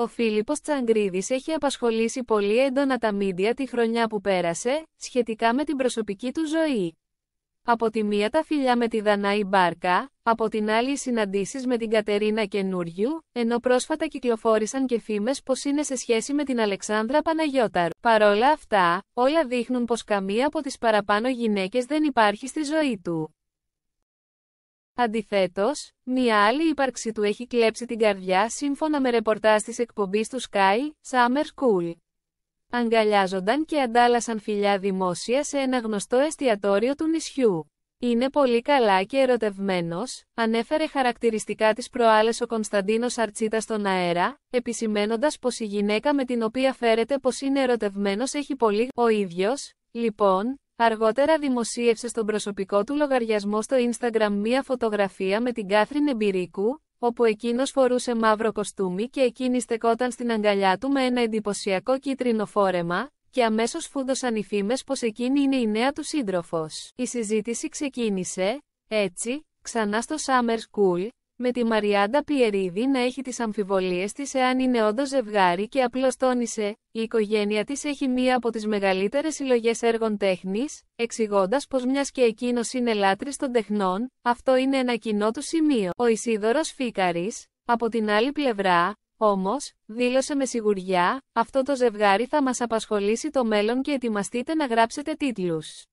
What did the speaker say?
Ο Φίλιππος Τσαγκρίδης έχει απασχολήσει πολύ έντονα τα μίντια τη χρονιά που πέρασε, σχετικά με την προσωπική του ζωή. Από τη μία τα φιλιά με τη Δανάη Μπάρκα, από την άλλη οι συναντήσεις με την Κατερίνα Καινούριου, ενώ πρόσφατα κυκλοφόρησαν και φήμες πως είναι σε σχέση με την Αλεξάνδρα Παναγιώταρ. Παρόλα αυτά, όλα δείχνουν πως καμία από τις παραπάνω γυναίκες δεν υπάρχει στη ζωή του. Αντιθέτως, μια άλλη ύπαρξη του έχει κλέψει την καρδιά σύμφωνα με ρεπορτάζ της εκπομπής του Sky, Summer School. Αγκαλιάζονταν και αντάλλασαν φιλιά δημόσια σε ένα γνωστό εστιατόριο του νησιού. Είναι πολύ καλά και ερωτευμένος, ανέφερε χαρακτηριστικά της προάλλες ο Κωνσταντίνος Αρτσίτα στον αέρα, επισημένοντας πως η γυναίκα με την οποία φέρεται πως είναι ερωτευμένος έχει πολύ ο ίδιος, λοιπόν, Αργότερα δημοσίευσε στον προσωπικό του λογαριασμό στο Instagram μία φωτογραφία με την Κάθριν Εμπειρίκου, όπου εκείνος φορούσε μαύρο κοστούμι και εκείνη στεκόταν στην αγκαλιά του με ένα εντυπωσιακό κίτρινο φόρεμα, και αμέσως φούντωσαν οι φήμες πως εκείνη είναι η νέα του σύντροφος. Η συζήτηση ξεκίνησε, έτσι, ξανά στο Summer School, με τη Μαριάντα Πιερίδη να έχει τις αμφιβολίες της εάν είναι όντως ζευγάρι και απλώς τόνισε, η οικογένεια της έχει μία από τις μεγαλύτερες συλλογές έργων τέχνης, εξηγώντας πως μιας και εκείνος είναι λάτρης των τεχνών, αυτό είναι ένα κοινό του σημείο. Ο Ισίδωρος Φίκαρης, από την άλλη πλευρά, όμως, δήλωσε με σιγουριά, αυτό το ζευγάρι θα μας απασχολήσει το μέλλον και ετοιμαστείτε να γράψετε τίτλους.